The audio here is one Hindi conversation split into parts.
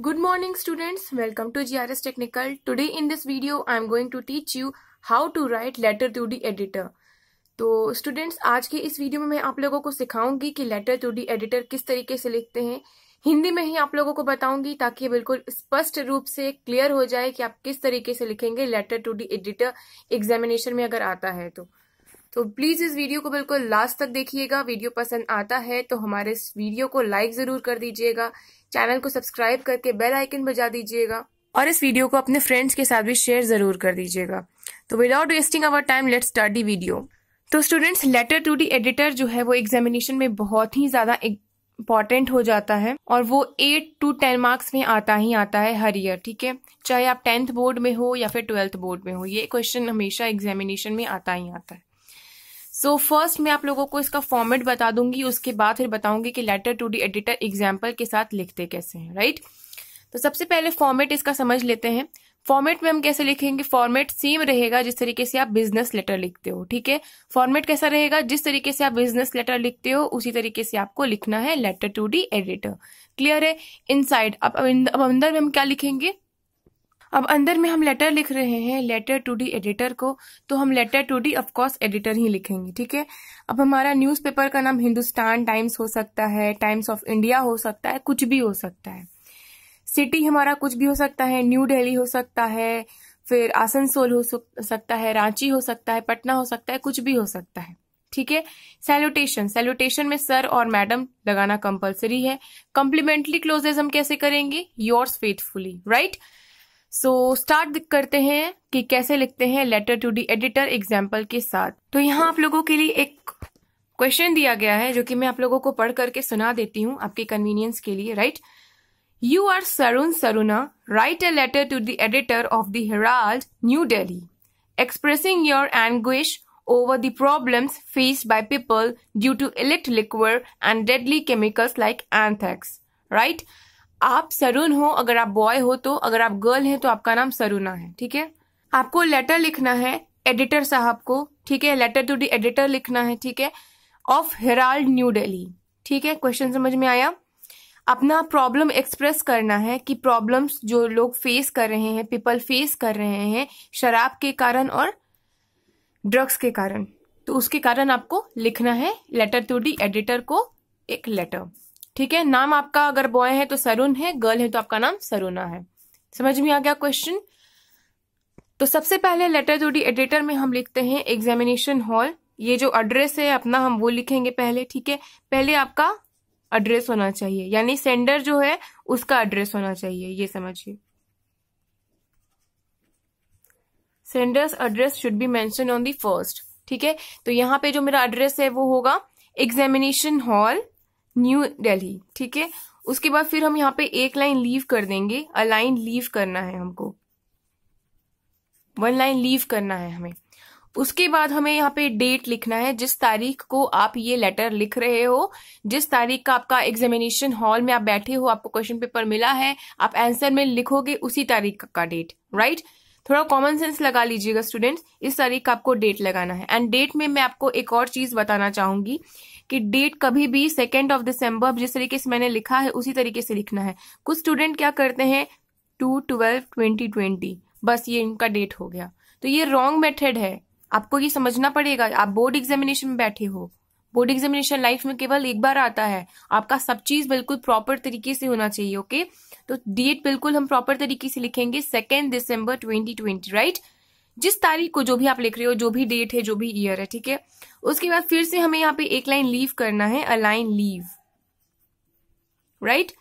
Good morning students, welcome to GRS Technical. Today in this video I am going to teach you how to write letter to the editor. तो स्टूडेंट्स आज के इस वीडियो में मैं आप लोगों को सिखाऊंगी कि लेटर टू डी एडिटर किस तरीके से लिखते हैं हिंदी में ही आप लोगों को बताऊंगी ताकि बिल्कुल स्पष्ट रूप से क्लियर हो जाए कि आप किस तरीके से लिखेंगे letter to the editor examination में अगर आता है तो तो प्लीज इस वीडियो को बिल्कुल लास्ट तक देखिएगा वीडियो पसंद आता है तो हमारे इस वीडियो को लाइक जरूर कर दीजिएगा चैनल को सब्सक्राइब करके बेल आइकन बजा दीजिएगा और इस वीडियो को अपने फ्रेंड्स के साथ भी शेयर जरूर कर दीजिएगा तो without wasting our time let start the video तो students letter to the editor जो है वो एग्जामिनेशन में बहुत ही ज्यादा इम्पॉर्टेंट हो जाता है और वो एट टू टेन मार्क्स में आता ही आता है हर ईयर ठीक है चाहे आप टेंथ बोर्ड में हो या फिर ट्वेल्थ बोर्ड में हो ये क्वेश्चन हमेशा एग्जामिनेशन में आता ही आता है सो so, फर्स्ट मैं आप लोगों को इसका फॉर्मेट बता दूंगी उसके बाद फिर बताऊंगी कि letter to the editor example के साथ लिखते कैसे हैं राइट तो सबसे पहले फॉर्मेट इसका समझ लेते हैं फॉर्मेट में हम कैसे लिखेंगे फॉर्मेट सेम रहेगा जिस तरीके से आप बिजनेस लेटर लिखते हो ठीक है फॉर्मेट कैसा रहेगा जिस तरीके से आप बिजनेस लेटर लिखते हो उसी तरीके से आपको लिखना है letter to the editor clear है इनसाइड अब अब अंदर में हम क्या लिखेंगे अब अंदर में हम लेटर लिख रहे हैं लेटर टू डी एडिटर को तो हम letter to the of course editor ही लिखेंगे ठीक है अब हमारा न्यूज़पेपर का नाम हिंदुस्तान टाइम्स हो सकता है टाइम्स ऑफ इंडिया हो सकता है कुछ भी हो सकता है सिटी हमारा कुछ भी हो सकता है न्यू डेली हो सकता है फिर आसनसोल हो सकता है रांची हो सकता है पटना हो सकता है कुछ भी हो सकता है ठीक है सैल्यूटेशन सैल्यूटेशन में सर और मैडम लगाना कंपलसरी है कॉम्प्लीमेंट्री क्लोजेज हम कैसे करेंगे yours faithfully right so so, start करते हैं कि कैसे लिखते हैं letter to the editor example के साथ तो यहाँ आप लोगों के लिए एक क्वेश्चन दिया गया है जो कि मैं आप लोगों को पढ़ करके सुना देती हूँ आपके कन्वीनियंस के लिए right you are Sarun Saruna write a letter to the editor of the Herald New Delhi expressing your anguish over the problems face by people due to illicit liquor and deadly chemicals like anthrax right आप सरुन हो अगर आप बॉय हो तो अगर आप गर्ल हैं तो आपका नाम सरुना है ठीक है आपको लेटर लिखना है एडिटर साहब को ठीक है लेटर टू दी एडिटर लिखना है ठीक है ऑफ हेराल्ड न्यू डेली ठीक है क्वेश्चन समझ में आया अपना प्रॉब्लम एक्सप्रेस करना है कि प्रॉब्लम्स जो लोग फेस कर रहे हैं पीपल फेस कर रहे हैं शराब के कारण और ड्रग्स के कारण तो उसके कारण आपको लिखना है लेटर टू डी एडिटर को एक लेटर ठीक है नाम आपका अगर बॉय है तो सरुण है गर्ल है तो आपका नाम सरुना है समझ में आ गया क्वेश्चन तो सबसे पहले लेटर जोडी एडिटर में हम लिखते हैं एग्जामिनेशन हॉल ये जो एड्रेस है अपना हम वो लिखेंगे पहले ठीक है पहले आपका एड्रेस होना चाहिए यानी सेंडर जो है उसका एड्रेस होना चाहिए ये समझिए sender's address should be mention on the first ठीक है तो यहां पे जो मेरा एड्रेस है वो होगा एग्जामिनेशन हॉल न्यू डेली ठीक है उसके बाद फिर हम यहाँ पे एक लाइन लीव कर देंगे अ लाइन लीव करना है हमको वन लाइन लीव करना है हमें उसके बाद हमें यहाँ पे डेट लिखना है जिस तारीख को आप ये लेटर लिख रहे हो जिस तारीख का आपका एग्जामिनेशन हॉल में आप बैठे हो आपको क्वेश्चन पेपर मिला है आप आंसर में लिखोगे उसी तारीख का डेट राइट right? थोड़ा कॉमन सेंस लगा लीजिएगा स्टूडेंट्स इस तारीख का आपको डेट लगाना है एंड डेट में मैं आपको एक और चीज बताना चाहूंगी कि डेट कभी भी सेकेंड ऑफ दिसंबर जिस तरीके से मैंने लिखा है उसी तरीके से लिखना है कुछ स्टूडेंट क्या करते हैं टू ट्वेल्व ट्वेंटी ट्वेंटी बस ये इनका डेट हो गया तो ये रॉन्ग मेथड है आपको ये समझना पड़ेगा आप बोर्ड एग्जामिनेशन में बैठे हो बोर्ड एग्जामिनेशन लाइफ में केवल एक बार आता है आपका सब चीज बिल्कुल प्रॉपर तरीके से होना चाहिए ओके तो डेट बिल्कुल हम प्रॉपर तरीके से लिखेंगे second December twenty twenty right जिस तारीख को जो भी आप लिख रहे हो जो भी डेट है जो भी ईयर है ठीक है उसके बाद फिर से हमें यहाँ पे एक लाइन लीव करना है a line leave right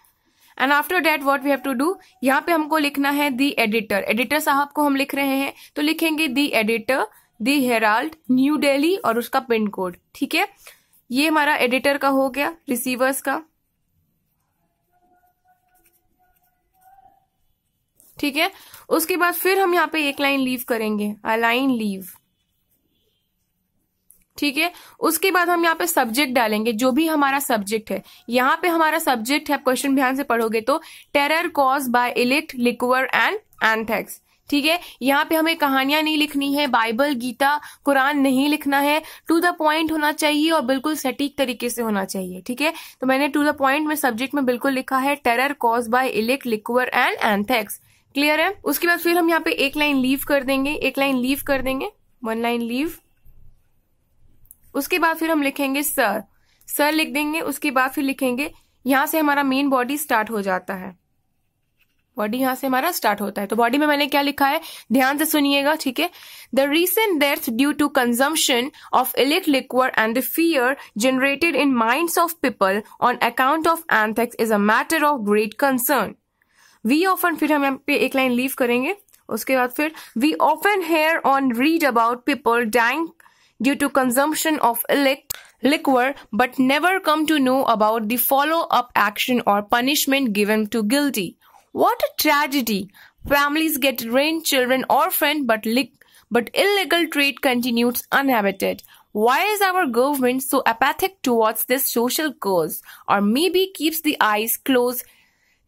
and after date what we have to do यहाँ पे हमको लिखना है दी एडिटर एडिटर साहब को हम लिख रहे हैं तो लिखेंगे the editor the Herald New Delhi और उसका पिन कोड ठीक है ये हमारा एडिटर का हो गया रिसीवर्स का ठीक है उसके बाद फिर हम यहाँ पे एक लाइन लीव करेंगे अलाइन लीव ठीक है उसके बाद हम यहाँ पे सब्जेक्ट डालेंगे जो भी हमारा सब्जेक्ट है यहाँ पे हमारा सब्जेक्ट है क्वेश्चन ध्यान से पढ़ोगे तो terror cause by illicit liquor and anthrax ठीक है यहाँ पे हमें कहानियां नहीं लिखनी है बाइबल गीता कुरान नहीं लिखना है टू द पॉइंट होना चाहिए और बिल्कुल सटीक तरीके से होना चाहिए ठीक है तो मैंने टू द पॉइंट में सब्जेक्ट में बिल्कुल लिखा है terror cause by illicit liquor and anthrax clear है उसके बाद फिर हम यहाँ पे एक लाइन लीव कर देंगे एक लाइन लीव कर देंगे वन लाइन लीव उसके बाद फिर हम लिखेंगे सर सर लिख देंगे उसके बाद फिर लिखेंगे यहां से हमारा मेन बॉडी स्टार्ट हो जाता है बॉडी यहां से हमारा स्टार्ट होता है तो बॉडी में मैंने क्या लिखा है ध्यान से सुनिएगा ठीक है the recent death due to consumption of illicit liquor and the fear generated in mind of people on account of anthrax is a matter of great concern we often फिर हम यहाँ पे एक लाइन लीव करेंगे उसके बाद फिर we often hear on read about people dying due to consumption of illicit liquor but never come to know about the follow up action और punishment given to guilty What a tragedy! Families get rained, children orphaned, but, but illegal trade continues unabated. Why is our government so apathetic towards this social cause? Or maybe keeps the eyes closed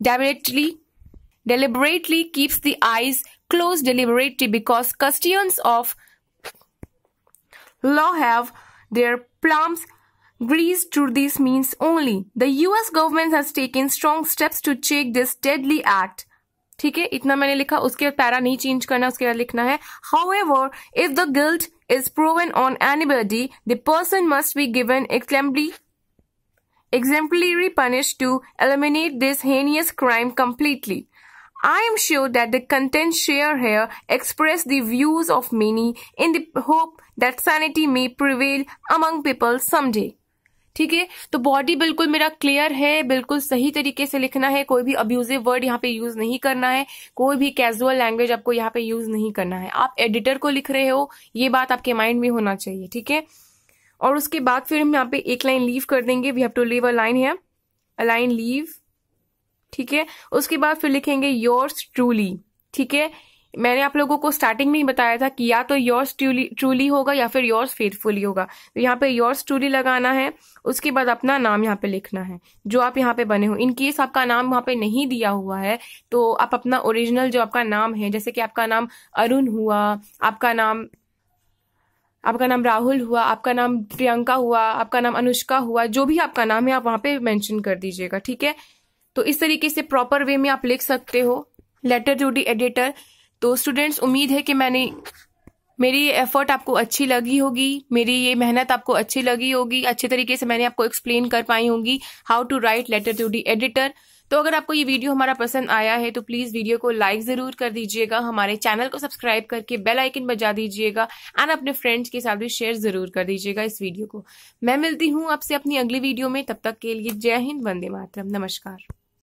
deliberately? Deliberately keeps the eyes closed deliberately because custodians of law have their plums Greece through these means only. The US government has taken strong steps to check this deadly act. ठीक है इतना मैंने लिखा उसके बाद पैरा नहीं चेंज करना उसके बाद लिखना है however if the guilt is proven on anybody the person must be given exemplary exemplary punished to eliminate this heinous crime completely. I am sure that the contents here express the views of many in the hope that sanity may prevail among people someday. ठीक है तो बॉडी बिल्कुल मेरा क्लियर है बिल्कुल सही तरीके से लिखना है कोई भी अब्यूजिव वर्ड यहाँ पे यूज नहीं करना है कोई भी कैजुअल लैंग्वेज आपको यहाँ पे यूज नहीं करना है आप एडिटर को लिख रहे हो ये बात आपके माइंड में होना चाहिए ठीक है और उसके बाद फिर हम यहाँ पे एक लाइन लीव कर देंगे we have to leave a line है अ लाइन लीव ठीक है उसके बाद फिर लिखेंगे योर्स ट्रूली ठीक है मैंने आप लोगों को स्टार्टिंग में ही बताया था कि या तो योर्स ट्रूली ट्रूली होगा या फिर योर्स फेथफुली होगा तो यहाँ पे योर्स ट्रूली लगाना है उसके बाद अपना नाम यहाँ पे लिखना है जो आप यहाँ पे बने हो इन केस आपका नाम वहां पे नहीं दिया हुआ है तो आप अपना ओरिजिनल जो आपका नाम है जैसे कि आपका नाम अरुण हुआ आपका नाम आपका नाम राहुल हुआ आपका नाम प्रियंका हुआ आपका नाम अनुष्का हुआ जो भी आपका नाम है आप वहाँ पे मेंशन कर दीजिएगा ठीक है तो इस तरीके से प्रॉपर वे में आप लिख सकते हो लेटर टू डी एडिटर तो स्टूडेंट्स उम्मीद है कि मैंने मेरी एफर्ट आपको अच्छी लगी होगी मेरी ये मेहनत आपको अच्छी लगी होगी अच्छे तरीके से मैंने आपको एक्सप्लेन कर पाई होगी how to write letter to the editor तो अगर आपको ये वीडियो हमारा पसंद आया है तो प्लीज वीडियो को लाइक जरूर कर दीजिएगा हमारे चैनल को सब्सक्राइब करके बेल आइकन बजा दीजिएगा एंड अपने फ्रेंड्स के साथ भी शेयर जरूर कर दीजिएगा इस वीडियो को मैं मिलती हूँ आपसे अपनी अगली वीडियो में तब तक के लिए जय हिंद वंदे मातरम नमस्कार